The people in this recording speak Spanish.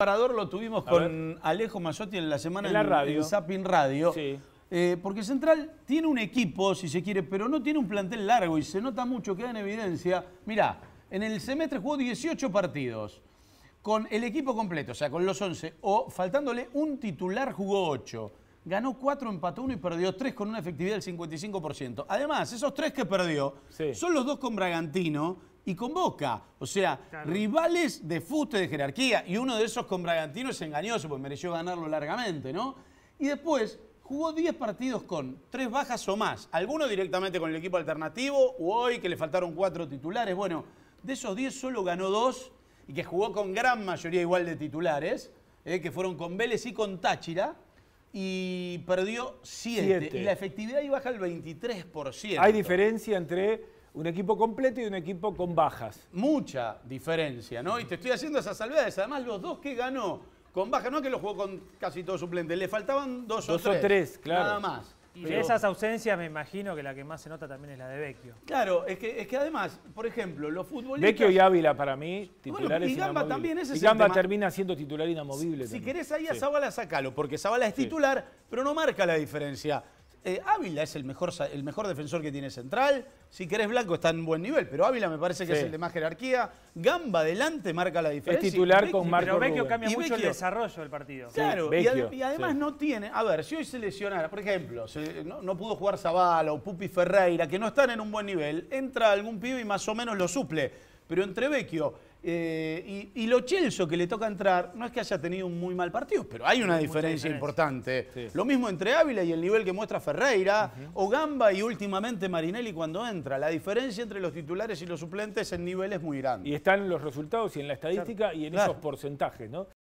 Parador lo tuvimos con Alejo Masotti en la semana en, la radio. Eh, porque Central tiene un equipo, si se quiere, pero no tiene un plantel largo y se nota mucho, queda en evidencia. Mirá, en el semestre jugó 18 partidos con el equipo completo, o sea, con los 11, o faltándole un titular jugó 8. Ganó 4, empató 1 y perdió 3 con una efectividad del 55%. Además, esos 3 que perdió son los dos con Bragantino y con Boca. O sea, rivales de fuste de jerarquía. Y uno de esos con Bragantino es engañoso, porque mereció ganarlo largamente, ¿no? Y después jugó 10 partidos con tres bajas o más. Algunos directamente con el equipo alternativo, o hoy que le faltaron cuatro titulares. Bueno, de esos 10 solo ganó dos y que jugó con gran mayoría igual de titulares, eh, que fueron con Vélez y con Táchira y perdió 7. Y la efectividad ahí baja al 23%. Hay diferencia entre un equipo completo y un equipo con bajas. Mucha diferencia, ¿no? Y te estoy haciendo esas salvedades. Además, los dos que ganó con bajas, no es que lo jugó con casi todo suplente, le faltaban dos, o tres. Dos o tres, claro. Nada más. de esas ausencias me imagino que la que más se nota también es la de Vecchio. Claro, es que, es que además, por ejemplo, los futbolistas... Vecchio y Ávila para mí, titulares bueno, y Gamba también, ese Y Gamba termina siendo titular inamovible. Si, querés ahí a Zabala, sacalo, porque Zabala es titular, pero no marca la diferencia. Eh, Ávila es el mejor, el mejor defensor que tiene Central. Si querés Blanco está en buen nivel, pero Ávila me parece que es el de más jerarquía. Gamba adelante marca la diferencia. Es titular con Marco Pero Vecchio cambia mucho el desarrollo del partido. Claro, y, además no tiene... A ver, si hoy se por ejemplo, no, pudo jugar Zabala o Pupi Ferreira, que no están en un buen nivel, entra algún pibe y más o menos lo suple. Pero entre Vecchio eh, y, y, Lo que le toca entrar, no es que haya tenido un muy mal partido, pero hay una diferencia, importante. Lo mismo entre Ávila y el nivel que muestra Ferreira, o Gamba y últimamente Marinelli cuando entra. La diferencia entre los titulares y los suplentes en nivel es muy grande. Y están los resultados y en la estadística y en esos porcentajes, ¿no?